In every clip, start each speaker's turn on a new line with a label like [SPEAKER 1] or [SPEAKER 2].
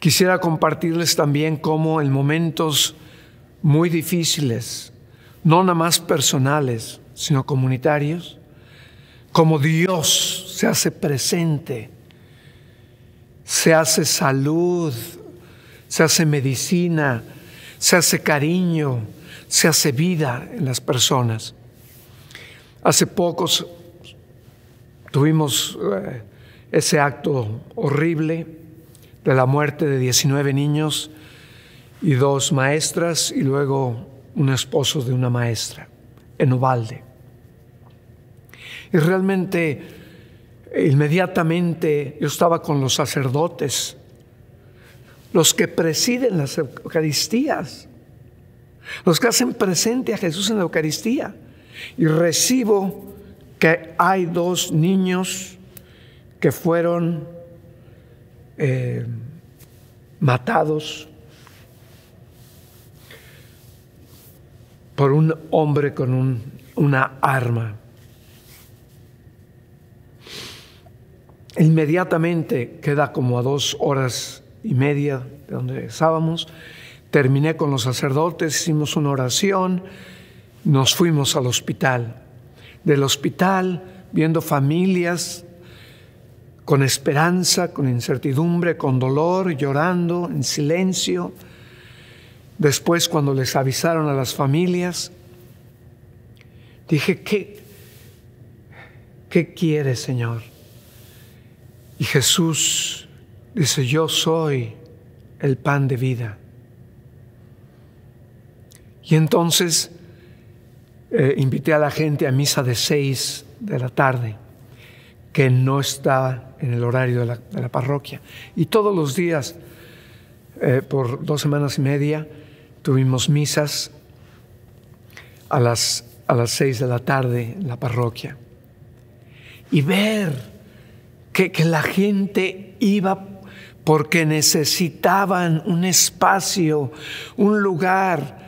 [SPEAKER 1] Quisiera compartirles también cómo en momentos muy difíciles, no nada más personales, sino comunitarios, cómo Dios se hace presente, se hace salud, se hace medicina, se hace cariño, se hace vida en las personas. Hace pocos tuvimos eh, ese acto horrible de la muerte de 19 niños y dos maestras y luego un esposo de una maestra en Ubalde. Y realmente, inmediatamente yo estaba con los sacerdotes, los que presiden las Eucaristías, los que hacen presente a Jesús en la Eucaristía. Y recibo que hay dos niños que fueron eh, matados por un hombre con una arma. Inmediatamente queda como a dos horas y media de donde estábamos. Terminé con los sacerdotes, hicimos una oración, nos fuimos al hospital. Del hospital, viendo familias con esperanza, con incertidumbre, con dolor, llorando, en silencio. Después, cuando les avisaron a las familias, dije, ¿qué, qué quieres, Señor? Y Jesús dice, yo soy el pan de vida. Y entonces eh, invité a la gente a misa de seis de la tarde, que no estaba en el horario de la, parroquia. Y todos los días, eh, por dos semanas y media, tuvimos misas a las, a las seis de la tarde en la parroquia. Y ver que, que la gente iba porque necesitaban un espacio, un lugar,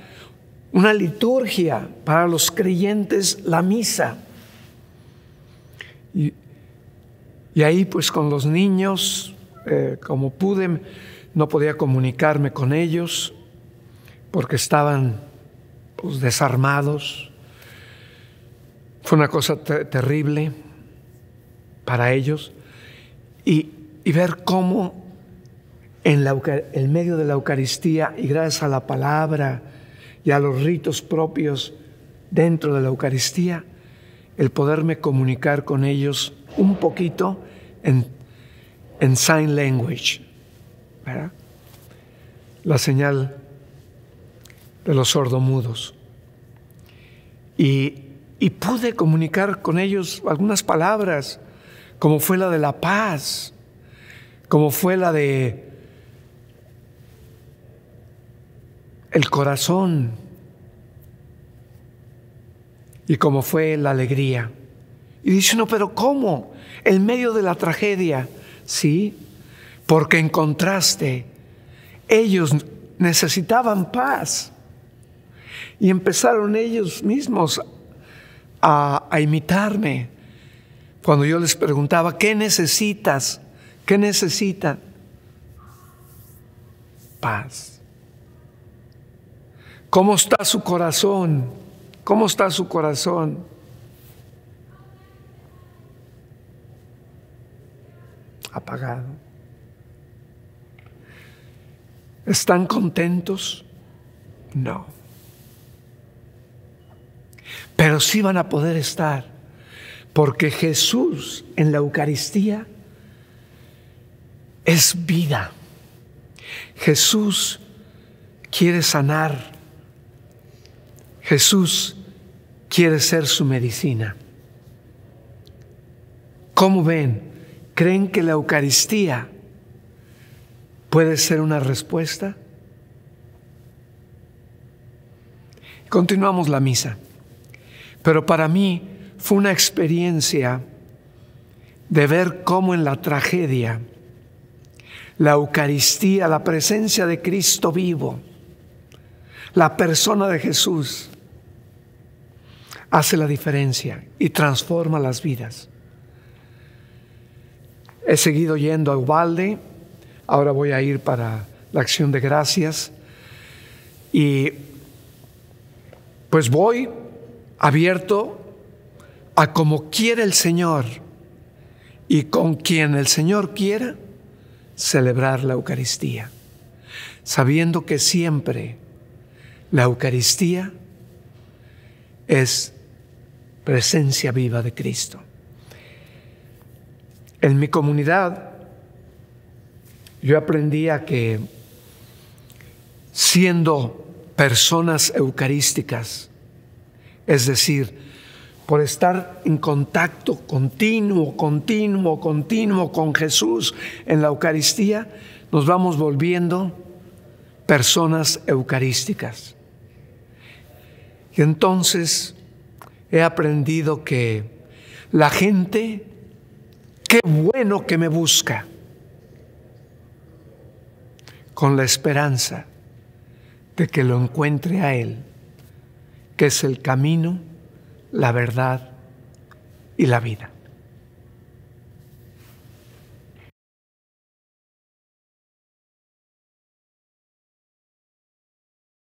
[SPEAKER 1] una liturgia para los creyentes, la misa. Y y ahí pues con los niños, eh, como pude, no podía comunicarme con ellos porque estaban pues, desarmados. Fue una cosa terrible para ellos. Y, ver cómo en, el medio de la Eucaristía y gracias a la palabra y a los ritos propios dentro de la Eucaristía, el poderme comunicar con ellos un poquito en, sign language, la señal de los sordomudos. Y, y pude comunicar con ellos algunas palabras, como fue la de la paz, como fue la de el corazón y como fue la alegría. Y dice no, pero ¿cómo? En medio de la tragedia, ¿sí? Porque en contraste, ellos necesitaban paz. Y empezaron ellos mismos a, a imitarme. Cuando yo les preguntaba, ¿qué necesitas? ¿Qué necesitan? Paz. ¿Cómo está su corazón? ¿Cómo está su corazón? apagado. ¿Están contentos? No. Pero sí van a poder estar, porque Jesús en la Eucaristía es vida. Jesús quiere sanar. Jesús quiere ser su medicina. ¿Cómo ven? creen que la Eucaristía puede ser una respuesta. Continuamos la misa, pero para mí fue una experiencia de ver cómo en la tragedia, la Eucaristía, la presencia de Cristo vivo, la persona de Jesús, hace la diferencia y transforma las vidas. He seguido yendo a Ubalde, ahora voy a ir para la acción de gracias. Y pues voy abierto a como quiere el Señor y con quien el Señor quiera celebrar la Eucaristía, sabiendo que siempre la Eucaristía es presencia viva de Cristo. En mi comunidad yo aprendí a que siendo personas eucarísticas, es decir, por estar en contacto continuo, continuo, continuo con Jesús en la Eucaristía, nos vamos volviendo personas eucarísticas. Y entonces he aprendido que la gente Qué bueno que me busca. Con la esperanza de que lo encuentre a Él, que es el camino, la verdad y la vida.